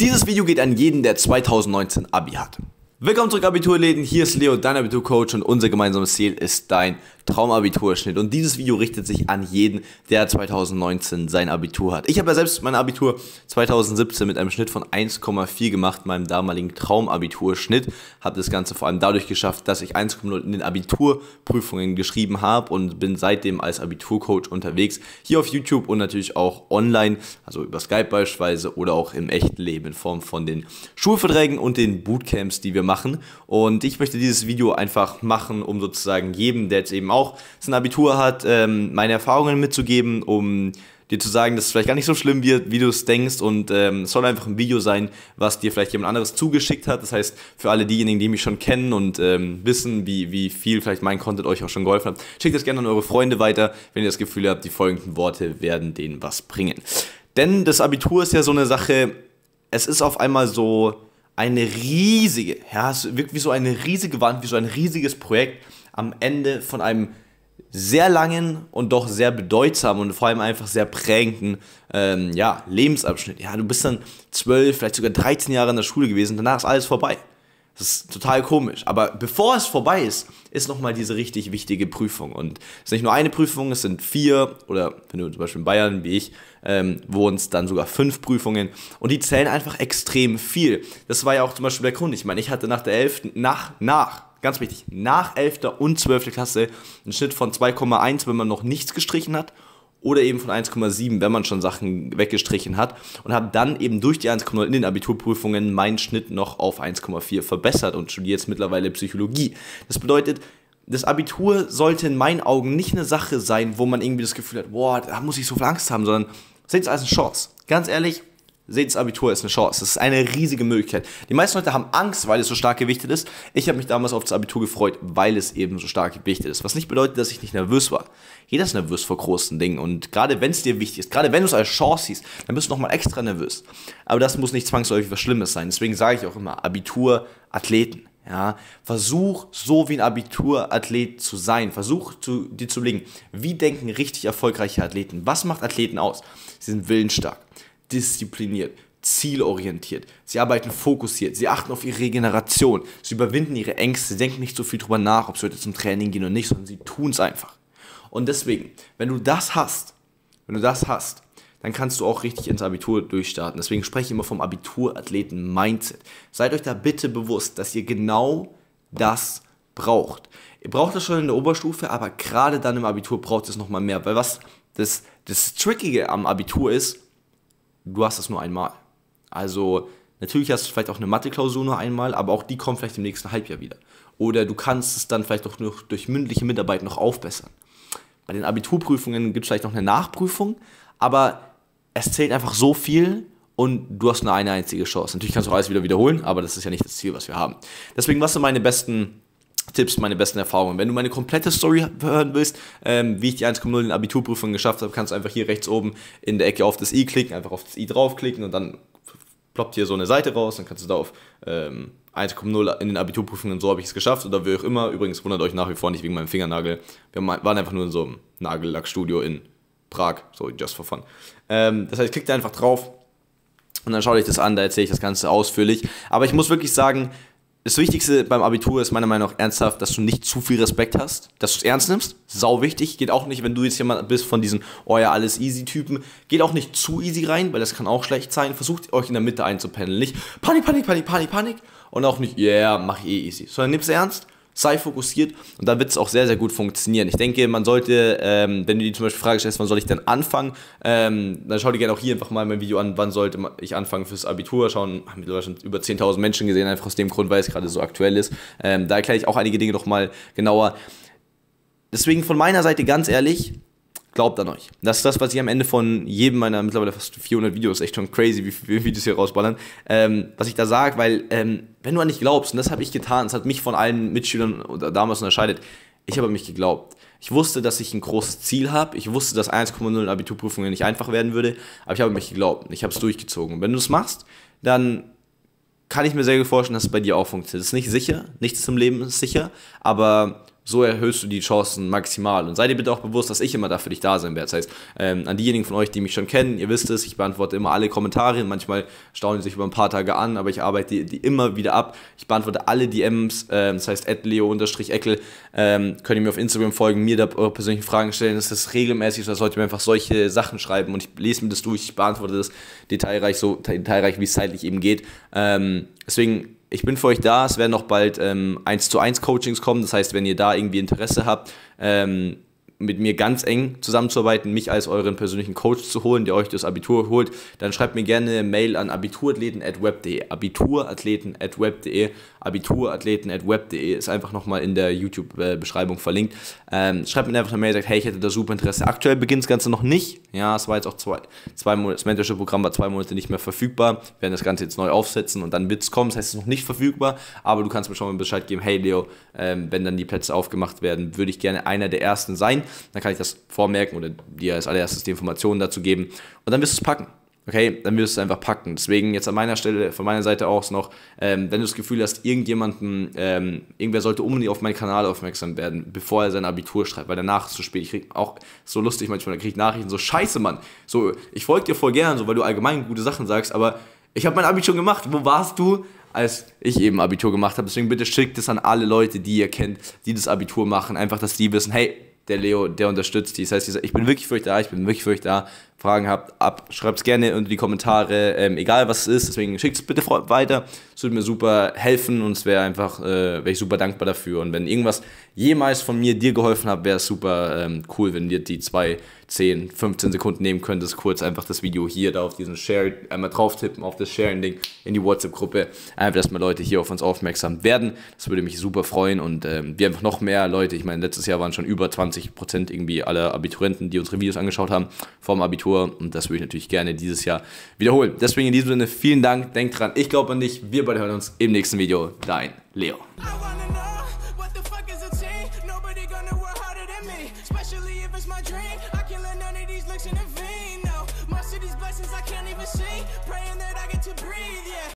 Dieses Video geht an jeden, der 2019 Abi hat. Willkommen zurück Abiturläden, hier ist Leo, dein Abiturcoach und unser gemeinsames Ziel ist dein Traumabiturschnitt. Und dieses Video richtet sich an jeden, der 2019 sein Abitur hat. Ich habe ja selbst mein Abitur 2017 mit einem Schnitt von 1,4 gemacht, meinem damaligen Traumabiturschnitt. Habe das Ganze vor allem dadurch geschafft, dass ich 1,0 in den Abiturprüfungen geschrieben habe und bin seitdem als Abiturcoach unterwegs, hier auf YouTube und natürlich auch online, also über Skype beispielsweise oder auch im echten Leben in Form von den Schulverträgen und den Bootcamps, die wir machen. Und ich möchte dieses Video einfach machen, um sozusagen jedem, der jetzt eben auch sein Abitur hat, ähm, meine Erfahrungen mitzugeben, um dir zu sagen, dass es vielleicht gar nicht so schlimm wird, wie du es denkst. Und ähm, es soll einfach ein Video sein, was dir vielleicht jemand anderes zugeschickt hat. Das heißt, für alle diejenigen, die mich schon kennen und ähm, wissen, wie, wie viel vielleicht mein Content euch auch schon geholfen hat, schickt es gerne an eure Freunde weiter, wenn ihr das Gefühl habt, die folgenden Worte werden denen was bringen. Denn das Abitur ist ja so eine Sache, es ist auf einmal so eine riesige, ja, es wirkt wie so eine riesige Wand, wie so ein riesiges Projekt am Ende von einem sehr langen und doch sehr bedeutsamen und vor allem einfach sehr prägenden ähm, ja, Lebensabschnitt. Ja, du bist dann 12, vielleicht sogar 13 Jahre in der Schule gewesen, danach ist alles vorbei. Das ist total komisch. Aber bevor es vorbei ist, ist nochmal diese richtig wichtige Prüfung. Und es ist nicht nur eine Prüfung, es sind vier oder wenn du zum Beispiel in Bayern wie ich ähm, wohnst, dann sogar fünf Prüfungen. Und die zählen einfach extrem viel. Das war ja auch zum Beispiel der Grund. Ich meine, ich hatte nach der 11. nach, nach, ganz wichtig, nach 11. und 12. Klasse einen Schnitt von 2,1, wenn man noch nichts gestrichen hat oder eben von 1,7, wenn man schon Sachen weggestrichen hat und habe dann eben durch die 1,0 in den Abiturprüfungen meinen Schnitt noch auf 1,4 verbessert und studiere jetzt mittlerweile Psychologie. Das bedeutet, das Abitur sollte in meinen Augen nicht eine Sache sein, wo man irgendwie das Gefühl hat, boah, da muss ich so viel Angst haben, sondern seht es als eine Chance. Ganz ehrlich, seht, das Abitur ist eine Chance. Das ist eine riesige Möglichkeit. Die meisten Leute haben Angst, weil es so stark gewichtet ist. Ich habe mich damals auf das Abitur gefreut, weil es eben so stark gewichtet ist. Was nicht bedeutet, dass ich nicht nervös war. Jeder ist nervös vor großen Dingen. Und gerade wenn es dir wichtig ist, gerade wenn du es als Chance siehst, dann bist du nochmal extra nervös. Aber das muss nicht zwangsläufig was Schlimmes sein. Deswegen sage ich auch immer, Abitur, Athleten. Ja, versuch so wie ein Abiturathlet zu sein. Versuch zu, dir zu legen, wie denken richtig erfolgreiche Athleten? Was macht Athleten aus? Sie sind willensstark diszipliniert, zielorientiert. Sie arbeiten fokussiert, sie achten auf ihre Regeneration, sie überwinden ihre Ängste, denken nicht so viel drüber nach, ob sie heute zum Training gehen oder nicht, sondern sie tun es einfach. Und deswegen, wenn du das hast, wenn du das hast, dann kannst du auch richtig ins Abitur durchstarten. Deswegen spreche ich immer vom Abiturathleten-Mindset. Seid euch da bitte bewusst, dass ihr genau das braucht. Ihr braucht das schon in der Oberstufe, aber gerade dann im Abitur braucht es nochmal mehr. Weil was das, das Trickige am Abitur ist, du hast es nur einmal. Also natürlich hast du vielleicht auch eine Mathe-Klausur nur einmal, aber auch die kommt vielleicht im nächsten Halbjahr wieder. Oder du kannst es dann vielleicht auch noch durch mündliche Mitarbeit noch aufbessern. Bei den Abiturprüfungen gibt es vielleicht noch eine Nachprüfung, aber es zählt einfach so viel und du hast nur eine einzige Chance. Natürlich kannst du auch alles wieder wiederholen, aber das ist ja nicht das Ziel, was wir haben. Deswegen, was sind meine besten Tipps, meine besten Erfahrungen. Wenn du meine komplette Story hören willst, ähm, wie ich die 1,0 in Abiturprüfungen geschafft habe, kannst du einfach hier rechts oben in der Ecke auf das i klicken, einfach auf das i draufklicken und dann ploppt hier so eine Seite raus, dann kannst du da auf ähm, 1,0 in den Abiturprüfungen, so habe ich es geschafft oder wie auch immer. Übrigens wundert euch nach wie vor nicht wegen meinem Fingernagel. Wir waren einfach nur in so einem Nagellackstudio in Prag, so just for fun. Ähm, das heißt, klickt einfach drauf und dann schaut euch das an, da erzähle ich das Ganze ausführlich. Aber ich muss wirklich sagen, das Wichtigste beim Abitur ist meiner Meinung nach ernsthaft, dass du nicht zu viel Respekt hast, dass du es ernst nimmst. Sau wichtig. Geht auch nicht, wenn du jetzt jemand bist von diesen, oh ja, alles easy Typen. Geht auch nicht zu easy rein, weil das kann auch schlecht sein. Versucht euch in der Mitte einzupendeln. Nicht Panik, Panik, Panik, Panik, Panik. Und auch nicht, yeah, mach eh easy. Sondern nimm es ernst sei fokussiert und dann wird es auch sehr, sehr gut funktionieren. Ich denke, man sollte, ähm, wenn du dir zum Beispiel Frage stellst, wann soll ich denn anfangen, ähm, dann schau dir gerne auch hier einfach mal mein Video an, wann sollte ich anfangen fürs Abitur. Schauen, haben mittlerweile schon über 10.000 Menschen gesehen, einfach aus dem Grund, weil es gerade so aktuell ist. Ähm, da erkläre ich auch einige Dinge nochmal genauer. Deswegen von meiner Seite ganz ehrlich, Glaubt an euch. Das ist das, was ich am Ende von jedem meiner mittlerweile fast 400 Videos, echt schon crazy, wie viele Videos hier rausballern, ähm, was ich da sage, weil ähm, wenn du an dich glaubst, und das habe ich getan, das hat mich von allen Mitschülern damals unterscheidet, ich habe an mich geglaubt. Ich wusste, dass ich ein großes Ziel habe. Ich wusste, dass 1,0 Abiturprüfungen nicht einfach werden würde, aber ich habe an mich geglaubt. Ich habe es durchgezogen. Und wenn du es machst, dann kann ich mir sehr gut vorstellen, dass es bei dir auch funktioniert. Es ist nicht sicher, nichts zum Leben ist sicher, aber so erhöhst du die Chancen maximal. Und seid ihr bitte auch bewusst, dass ich immer da für dich da sein werde. Das heißt, ähm, an diejenigen von euch, die mich schon kennen, ihr wisst es, ich beantworte immer alle Kommentare. Manchmal staunen sie sich über ein paar Tage an, aber ich arbeite die, die immer wieder ab. Ich beantworte alle DMs, ähm, das heißt, leo-eckel. Ähm, könnt ihr mir auf Instagram folgen, mir da eure persönlichen Fragen stellen. Das ist regelmäßig, dass Leute mir einfach solche Sachen schreiben und ich lese mir das durch, ich beantworte das detailreich, so detailreich, wie es zeitlich eben geht. Ähm, deswegen ich bin für euch da. Es werden noch bald ähm, 1 zu 1 Coachings kommen. Das heißt, wenn ihr da irgendwie Interesse habt, ähm, mit mir ganz eng zusammenzuarbeiten, mich als euren persönlichen Coach zu holen, der euch das Abitur holt, dann schreibt mir gerne eine Mail an abiturathleten.web.de. Abiturathleten.web.de. Abiturathleten.web.de ist einfach nochmal in der YouTube-Beschreibung verlinkt. Ähm, schreibt mir einfach eine Mail, sagt, hey, ich hätte da super Interesse. Aktuell beginnt das Ganze noch nicht. Ja, es war jetzt auch zwei, zwei Monate, das Mentorship-Programm war zwei Monate nicht mehr verfügbar. Wir werden das Ganze jetzt neu aufsetzen und dann wird es kommen. Das heißt, es ist noch nicht verfügbar, aber du kannst mir schon mal Bescheid geben, hey Leo, ähm, wenn dann die Plätze aufgemacht werden, würde ich gerne einer der ersten sein dann kann ich das vormerken oder dir als allererstes die Informationen dazu geben und dann wirst du es packen. Okay, dann wirst du es einfach packen. Deswegen jetzt an meiner Stelle, von meiner Seite aus noch, ähm, wenn du das Gefühl hast, irgendjemanden, ähm, irgendwer sollte unbedingt auf meinen Kanal aufmerksam werden, bevor er sein Abitur schreibt, weil danach ist es zu spät. Ich kriege auch so lustig manchmal, da kriege ich Nachrichten, so scheiße, Mann. So, ich folge dir voll gern, so, weil du allgemein gute Sachen sagst, aber ich habe mein Abitur schon gemacht. Wo warst du? als ich eben Abitur gemacht habe. Deswegen bitte schickt es an alle Leute, die ihr kennt, die das Abitur machen. Einfach, dass die wissen, hey, der Leo, der unterstützt die. Das heißt, ich bin wirklich für euch da, ich bin wirklich für euch da. Fragen habt, ab, schreibt es gerne unter die Kommentare, ähm, egal was es ist, deswegen schickt es bitte weiter. Es würde mir super helfen und es wäre einfach, äh, wäre ich super dankbar dafür. Und wenn irgendwas jemals von mir dir geholfen hat, wäre es super ähm, cool, wenn dir die 2, 10, 15 Sekunden nehmen könntest, kurz einfach das Video hier da auf diesen Share, einmal drauf tippen, auf das Sharing-Ding in die WhatsApp-Gruppe, einfach, dass mal Leute hier auf uns aufmerksam werden. Das würde mich super freuen und ähm, wir einfach noch mehr Leute, ich meine, letztes Jahr waren schon über 20 80 Prozent irgendwie aller Abiturienten, die unsere Videos angeschaut haben, vom Abitur. Und das würde ich natürlich gerne dieses Jahr wiederholen. Deswegen in diesem Sinne vielen Dank. Denkt dran, ich glaube an dich. Wir beide hören uns im nächsten Video. Dein Leo.